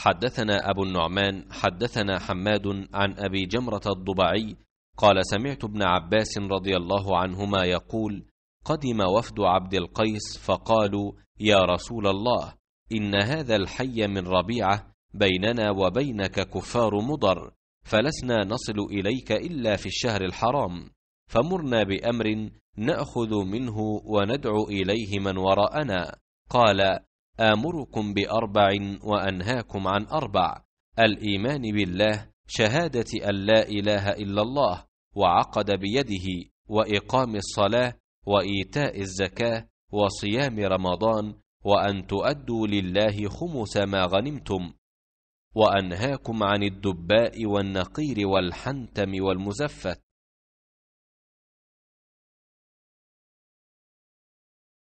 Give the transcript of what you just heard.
حدثنا أبو النعمان حدثنا حماد عن أبي جمرة الضبعي قال سمعت ابن عباس رضي الله عنهما يقول قدم وفد عبد القيس فقالوا يا رسول الله إن هذا الحي من ربيعة بيننا وبينك كفار مضر فلسنا نصل إليك إلا في الشهر الحرام فمرنا بأمر نأخذ منه وندعو إليه من وراءنا قال آمركم بأربع وأنهاكم عن أربع الإيمان بالله شهادة أن لا إله إلا الله وعقد بيده وإقام الصلاة وإيتاء الزكاة وصيام رمضان وأن تؤدوا لله خمس ما غنمتم وأنهاكم عن الدباء والنقير والحنتم والمزفت